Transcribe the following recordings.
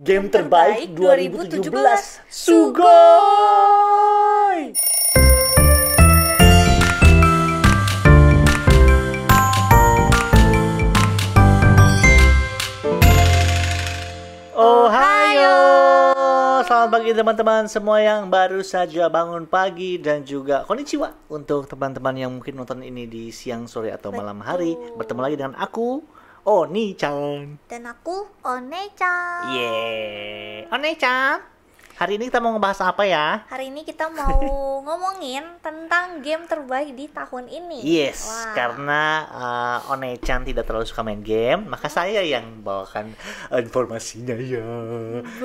Game terbaik 2017 Sugoi! Ohayo! Selamat pagi teman-teman semua yang baru saja bangun pagi dan juga konnichiwa untuk teman-teman yang mungkin nonton ini di siang, sore, atau malam hari. Bertemu lagi dengan aku, Oni-chan. Dan aku One-chan. Yeah. One-chan. Hari ini kita mau ngebahas apa ya? Hari ini kita mau ngomongin tentang game terbaik di tahun ini. Yes, wow. karena uh, eh, One-chan tidak terlalu suka main game, maka hmm. saya yang bawakan informasinya ya.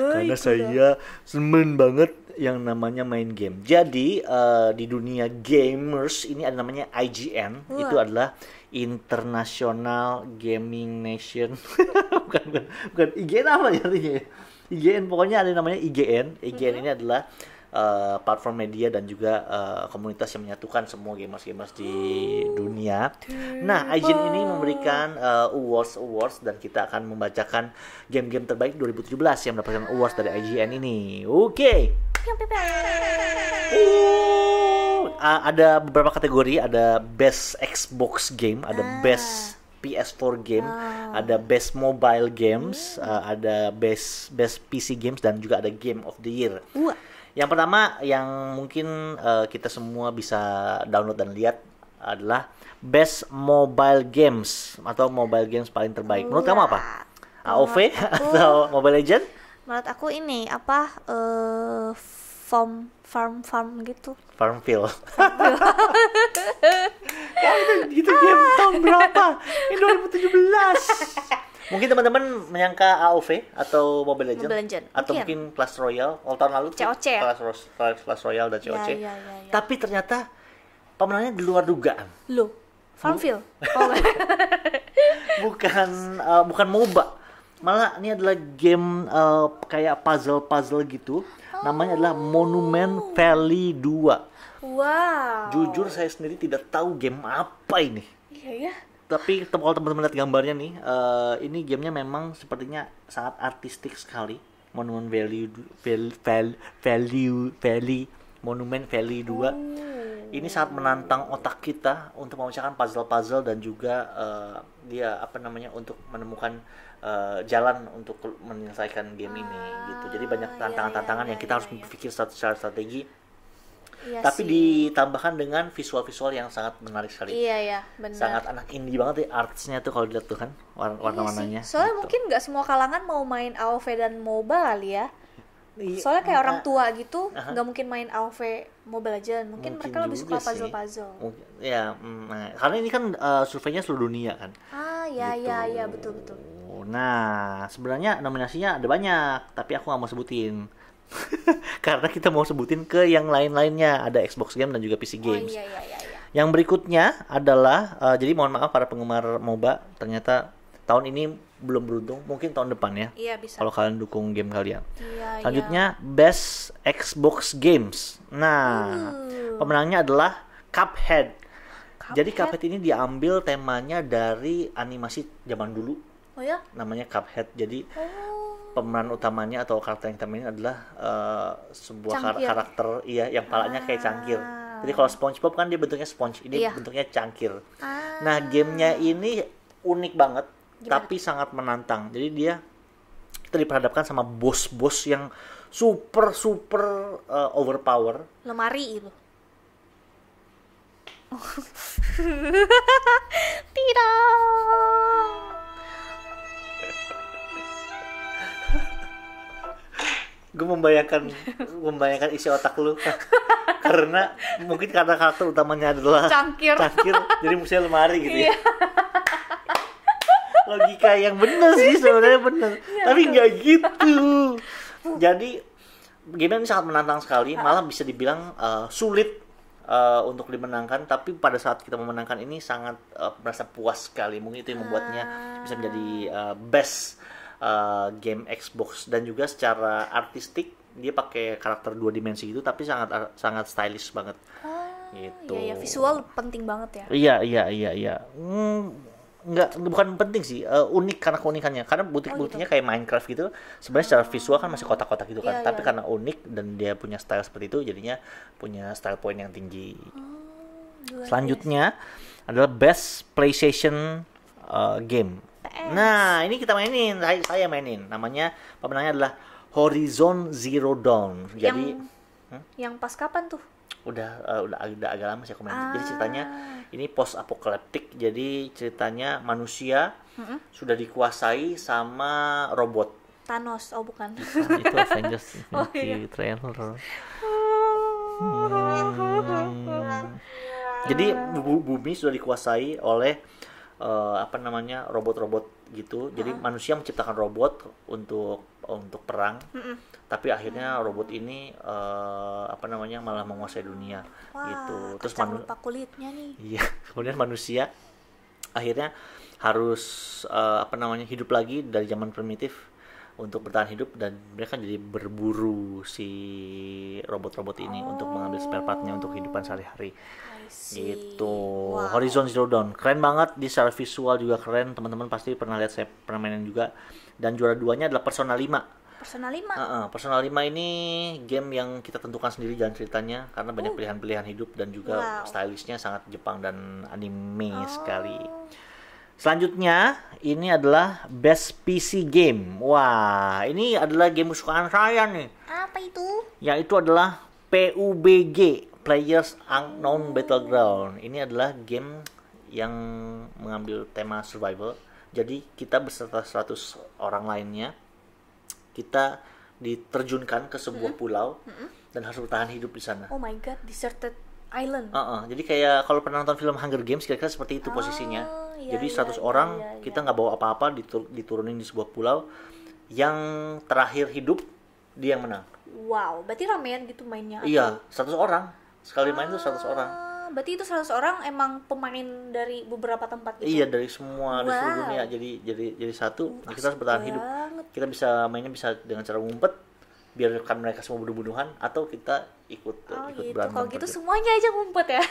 Baik, karena saya seneng banget yang namanya main game. Jadi uh, di dunia gamers ini ada namanya IGN, Wah. itu adalah International Gaming Nation. bukan bukan bukan IGN apa ya artinya? IGN pokoknya ada namanya IGN. IGN hmm. ini adalah uh, platform media dan juga uh, komunitas yang menyatukan semua gamers-gamers di oh. dunia. Nah, IGN ini memberikan uh, awards awards dan kita akan membacakan game-game terbaik 2017 yang mendapatkan awards dari IGN ini. Oke. Okay uh, ada beberapa kategori ada best Xbox game ada ah. best PS4 game, oh. ada best mobile games, yeah. uh, ada best best PC games dan juga ada game of the year. Uh. Yang pertama yang mungkin uh, kita semua bisa download dan lihat adalah best mobile games atau mobile games paling terbaik. Menurut kamu apa? AOV uh. atau Mobile Legend? menurut aku ini apa uh, eh, farm farm farm gitu farm feel ya, itu, game tahun berapa ini 2017 mungkin teman-teman menyangka AOV atau Mobile Legend. atau mungkin. mungkin Clash Royale all tahun lalu COC ya? Clash, Clash, Clash Royale dan COC ya, ya, ya, ya. tapi ternyata pemenangnya di luar dugaan lo Farmville. Oh. bukan uh, bukan MOBA malah ini adalah game uh, kayak puzzle-puzzle gitu. Namanya adalah oh. Monument Valley 2. Wow. Jujur saya sendiri tidak tahu game apa ini. Iya ya. Tapi kalau teman-teman lihat gambarnya nih, uh, ini gamenya memang sepertinya sangat artistik sekali. Monument Valley Valley Valley, Valley Monument Valley 2. Oh. Hmm ini sangat menantang otak kita untuk memecahkan puzzle-puzzle dan juga uh, dia apa namanya untuk menemukan uh, jalan untuk menyelesaikan game ini ah, gitu. Jadi banyak iya, tantangan-tantangan iya, iya, yang kita harus iya, iya. berpikir secara strategi. Iya Tapi sih. ditambahkan dengan visual-visual yang sangat menarik sekali. Iya ya, benar. Sangat anak indie banget ya artisnya tuh kalau dilihat tuh kan warna-warnanya. Iya Soalnya gitu. mungkin nggak semua kalangan mau main AOV dan mobile kali ya. Iya, soalnya kayak orang tua gitu nggak uh mungkin main AOV Mobile Legends mungkin, mungkin mereka lebih suka puzzle puzzle ya mm, nah, karena ini kan uh, surveinya seluruh dunia kan ah ya gitu. ya ya betul betul nah sebenarnya nominasinya ada banyak tapi aku nggak mau sebutin karena kita mau sebutin ke yang lain-lainnya ada Xbox game dan juga PC oh, games oh, iya, iya, iya, iya. yang berikutnya adalah uh, jadi mohon maaf para penggemar MOBA ternyata tahun ini belum beruntung mungkin tahun depan ya. Iya bisa. Kalau kalian dukung game kalian. Iya. iya. Selanjutnya iya. best Xbox games. Nah hmm. pemenangnya adalah Cuphead. Cuphead. Jadi Cuphead ini diambil temanya dari animasi zaman dulu. Oh ya? Namanya Cuphead. Jadi oh. pemeran utamanya atau karakter yang utamanya adalah uh, sebuah kar karakter iya yang palanya kayak cangkir. Ah. Jadi kalau SpongeBob kan dia bentuknya sponge, ini iya. bentuknya cangkir. Ah. Nah, gamenya ini unik banget Gimana? tapi sangat menantang jadi dia kita diperhadapkan sama bos-bos yang super super uh, overpower lemari itu tidak gue membayangkan membayangkan isi otak lu karena mungkin karena karakter utamanya adalah cangkir, cangkir jadi mesti lemari gitu ya iya logika yang bener sih sebenarnya bener ya, tapi nggak gitu jadi game ini sangat menantang sekali malah bisa dibilang uh, sulit uh, untuk dimenangkan tapi pada saat kita memenangkan ini sangat uh, merasa puas sekali mungkin itu yang membuatnya ah. bisa menjadi uh, best uh, game Xbox dan juga secara artistik dia pakai karakter dua dimensi itu tapi sangat sangat stylish banget ah, gitu. Iya, iya, visual penting banget ya. Iya, iya, iya, iya. Hmm, nggak bukan penting sih uh, unik karena keunikannya karena butik butiknya oh, gitu. kayak Minecraft gitu sebenarnya secara visual kan masih kotak-kotak gitu kan yeah, tapi yeah. karena unik dan dia punya style seperti itu jadinya punya style point yang tinggi oh, selanjutnya biasa. adalah best PlayStation uh, game PS. nah ini kita mainin saya, mainin namanya pemenangnya adalah Horizon Zero Dawn jadi yang, hmm? yang pas kapan tuh udah uh, udah udah agak lama sih aku main. Ah. Jadi ceritanya ini post apokaliptik. Jadi ceritanya manusia mm -hmm. sudah dikuasai sama robot. Thanos, oh bukan. Nah, itu Avengers oh, iya. Trailer. Hmm. Jadi bumi sudah dikuasai oleh uh, apa namanya robot-robot gitu. Jadi manusia menciptakan robot untuk untuk perang. Uh Tapi akhirnya robot ini uh, apa namanya malah menguasai dunia Wah, gitu. Terus manusia kulitnya nih. Iya. Kemudian manusia akhirnya harus uh, apa namanya hidup lagi dari zaman primitif untuk bertahan hidup dan mereka jadi berburu si robot-robot ini oh. untuk mengambil spare partnya untuk kehidupan sehari-hari gitu wow. Horizon Zero Dawn keren banget di secara visual juga keren teman-teman pasti pernah lihat saya pernah mainin juga dan juara duanya adalah Persona 5 Persona 5 uh -uh, Persona 5 ini game yang kita tentukan sendiri jalan ceritanya karena banyak oh. pilihan-pilihan uh. hidup dan juga wow. stylishnya sangat Jepang dan anime oh. sekali Selanjutnya, ini adalah Best PC Game. Wah, ini adalah game kesukaan saya nih. Apa itu? Yaitu adalah PUBG. Players Unknown Battleground. Ini adalah game yang mengambil tema survival. Jadi kita beserta 100 orang lainnya kita diterjunkan ke sebuah mm -hmm. pulau mm -hmm. dan harus bertahan hidup di sana. Oh my god, deserted island. Uh -uh. Jadi kayak kalau pernah nonton film Hunger Games kira-kira seperti itu ah, posisinya. Oh, iya, Jadi 100 iya, iya, orang iya, iya. kita nggak bawa apa-apa ditur diturunin di sebuah pulau yang terakhir hidup dia yang menang. Wow, berarti ramean gitu mainnya? Iya, 100 orang sekali main tuh 100 orang ah, berarti itu 100 orang emang pemain dari beberapa tempat gitu? Iya dari semua wow. di seluruh dunia jadi jadi jadi satu nah, kita harus bertahan hidup kita bisa mainnya bisa dengan cara ngumpet biarkan mereka semua bunuh-bunuhan atau kita ikut oh, ikut gitu. kalau gitu semuanya aja ngumpet ya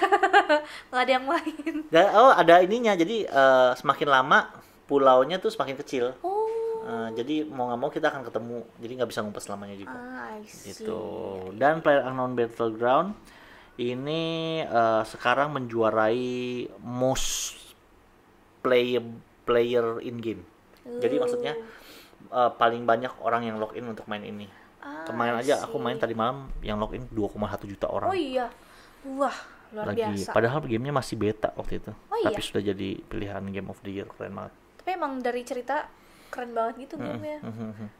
nggak ada yang lain Dan, oh ada ininya jadi uh, semakin lama pulaunya tuh semakin kecil oh. Uh, jadi mau nggak mau kita akan ketemu jadi nggak bisa ngumpet selamanya juga ah, gitu dan player unknown battleground ini uh, sekarang menjuarai most player player in game. Ooh. Jadi maksudnya uh, paling banyak orang yang login untuk main ini. Ah, Kemarin aja aku main tadi malam yang login 2,1 juta orang. Oh iya. Wah, luar Lagi. biasa. Padahal gamenya masih beta waktu itu. Oh, iya? Tapi sudah jadi pilihan game of the year keren banget. Tapi emang dari cerita keren banget gitu gamenya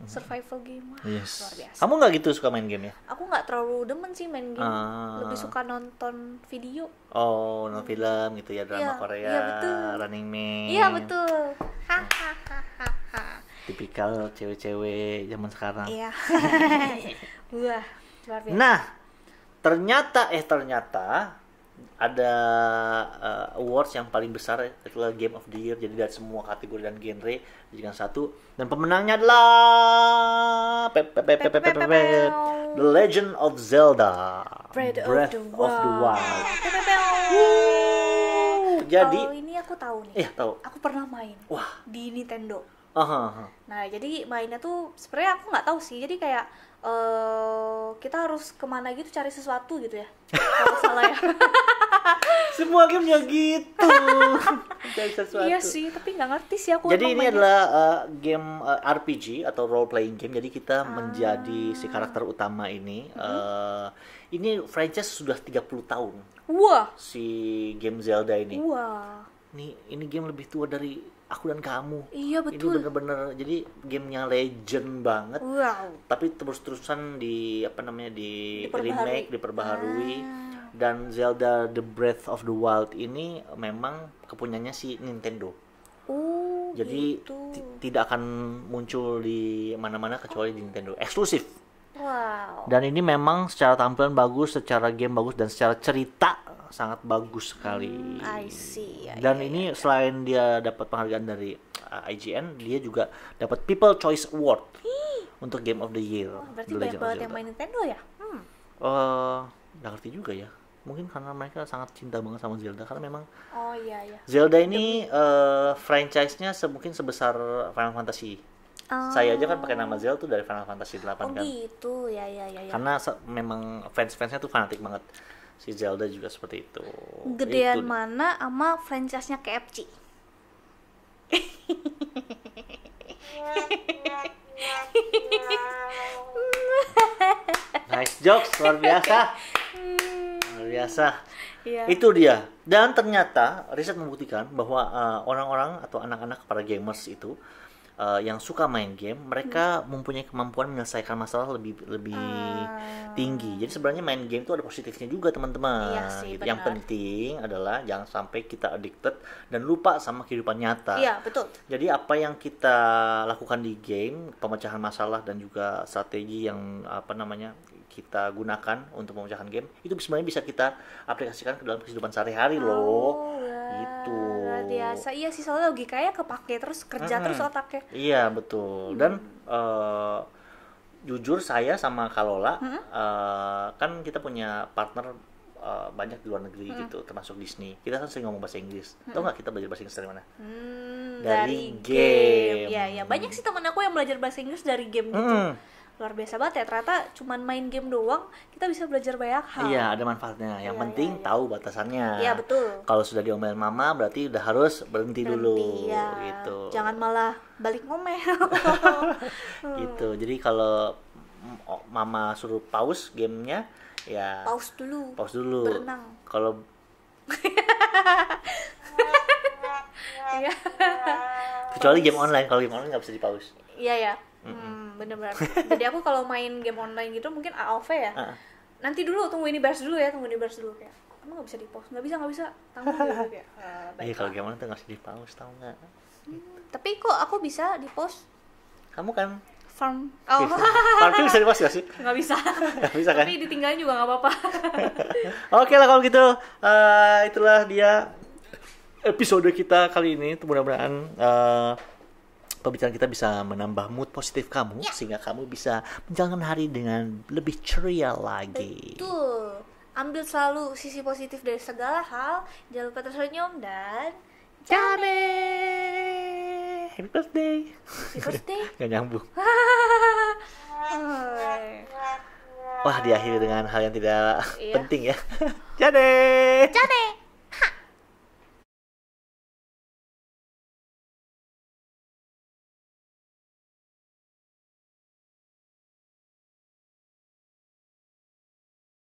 survival game wah yes. luar biasa kamu nggak gitu suka main game ya aku nggak terlalu demen sih main game ah. lebih suka nonton video oh nonton film gitu ya drama ya, Korea ya, betul. Running Man iya betul hahaha tipikal cewek-cewek zaman sekarang iya wah luar biasa nah ternyata eh ternyata ada uh, awards yang paling besar itu adalah Game of the Year jadi dari semua kategori dan genre dijadikan satu dan pemenangnya adalah The Legend of Zelda Breath, Breath of, the Wild. Jadi oh, ini aku tahu nih. Iya, tahu. Aku pernah main. Wah. Di Nintendo. Uh-huh. Nah, jadi mainnya tuh sebenarnya aku nggak tahu sih. Jadi kayak uh, kita harus kemana gitu cari sesuatu gitu ya kalau salah ya semua gamenya gitu iya sih tapi nggak ngerti sih aku jadi ini main adalah uh, game uh, eh, RPG atau role playing game jadi kita ah. menjadi si karakter utama ini mm -hmm. uh, ini franchise sudah 30 tahun wah si game Zelda ini wah ini ini game lebih tua dari aku dan kamu. Iya betul. Ini bener-bener jadi gamenya legend banget. Wow. Tapi terus-terusan di apa namanya di diperbaharui. remake, diperbaharui. Ah dan Zelda The Breath of the Wild ini memang kepunyanya si Nintendo. Oh, Jadi gitu. tidak akan muncul di mana-mana kecuali di Nintendo. Eksklusif. Wow. Dan ini memang secara tampilan bagus, secara game bagus dan secara cerita sangat bagus sekali. Hmm, I see. Ya, dan ya, ini ya. selain dia dapat penghargaan dari uh, IGN, dia juga dapat People Choice Award Hii. untuk Game of the Year. Oh, berarti banyak banget yang main Nintendo ya? Hmm. Uh, ngerti juga ya mungkin karena mereka sangat cinta banget sama Zelda karena memang oh iya iya Zelda ini uh, franchise-nya se mungkin sebesar Final Fantasy oh. saya aja kan pakai nama oh. Zelda tuh dari Final Fantasy 8 oh, kan gitu ya ya ya, ya. karena memang fans-fansnya tuh fanatik banget si Zelda juga seperti itu gedean itu. mana sama franchise-nya KFC nice jokes luar biasa biasa. Iya. Itu dia. Dan ternyata riset membuktikan bahwa orang eh, orang-orang atau anak-anak para gamers itu uh, yang suka main game, mereka hmm. mempunyai kemampuan menyelesaikan masalah lebih lebih uh. tinggi. Jadi sebenarnya main game itu ada positifnya juga, teman-teman. Iya Yang penting adalah jangan sampai kita addicted dan lupa sama kehidupan nyata. Iya, betul. Jadi apa yang kita lakukan di game, pemecahan masalah dan juga strategi yang apa namanya? kita gunakan untuk memecahkan game itu sebenarnya bisa kita aplikasikan ke dalam kehidupan sehari-hari oh, loh wah, itu biasa iya sih soalnya logikanya kepake terus kerja hmm, terus otaknya iya betul hmm. dan uh, jujur saya sama Kalola hmm? uh, kan kita punya partner uh, banyak di luar negeri hmm. gitu termasuk Disney kita kan sering ngomong bahasa Inggris hmm. tau nggak kita belajar bahasa Inggris dari mana hmm, dari, dari game. game ya ya banyak hmm. sih teman aku yang belajar bahasa Inggris dari game gitu luar biasa banget ya ternyata cuman main game doang kita bisa belajar banyak hal iya ada manfaatnya yang iya, penting iya, iya. tahu batasannya iya betul kalau sudah diomelin mama berarti udah harus berhenti, berhenti dulu iya. gitu jangan malah balik ngomel gitu jadi kalau mama suruh pause gamenya ya pause dulu pause dulu berenang kalau iya. kecuali game online kalau game online nggak bisa di pause iya ya mm -mm bener-bener jadi aku kalau main game online gitu mungkin AOV ya uh. nanti dulu tunggu ini burst dulu ya tunggu ini burst dulu kayak kamu nggak bisa di pause nggak bisa nggak bisa tanggung dulu kayak uh, iya kalau game online tuh nggak bisa di pause tau nggak hmm, tapi kok aku bisa di pause kamu kan farm oh iya, bisa di pause gak sih nggak bisa nggak bisa kan tapi ditinggalin juga nggak apa-apa oke lah kalau gitu uh, itulah dia episode kita kali ini mudah-mudahan uh, pembicaraan kita bisa menambah mood positif kamu ya. sehingga kamu bisa menjalankan hari dengan lebih ceria lagi. Betul. Ambil selalu sisi positif dari segala hal, jangan lupa tersenyum dan jame. Happy birthday. Happy birthday. Gak nyambung. Wah, diakhiri dengan hal yang tidak iya. penting ya. Jadi. Jadi.